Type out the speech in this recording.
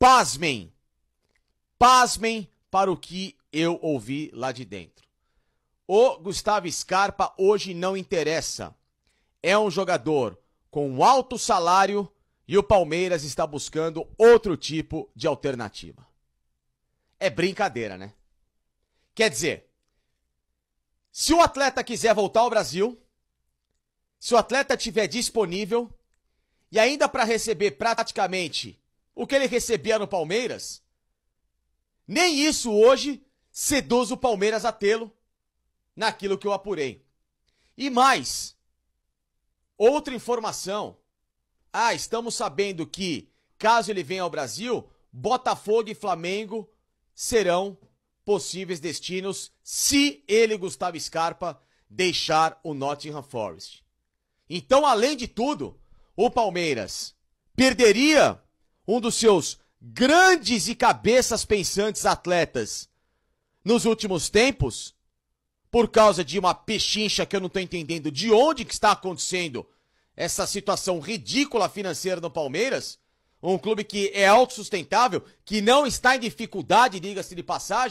pasmem, pasmem para o que eu ouvi lá de dentro. O Gustavo Scarpa hoje não interessa. É um jogador com alto salário e o Palmeiras está buscando outro tipo de alternativa. É brincadeira, né? Quer dizer, se o atleta quiser voltar ao Brasil, se o atleta tiver disponível e ainda para receber praticamente o que ele recebia no Palmeiras, nem isso hoje seduz o Palmeiras a tê-lo naquilo que eu apurei. E mais, outra informação. Ah, estamos sabendo que, caso ele venha ao Brasil, Botafogo e Flamengo serão possíveis destinos se ele, Gustavo Scarpa, deixar o Nottingham Forest. Então, além de tudo, o Palmeiras perderia um dos seus grandes e cabeças pensantes atletas nos últimos tempos, por causa de uma pechincha que eu não estou entendendo de onde que está acontecendo essa situação ridícula financeira no Palmeiras, um clube que é autossustentável, que não está em dificuldade, diga-se de passagem,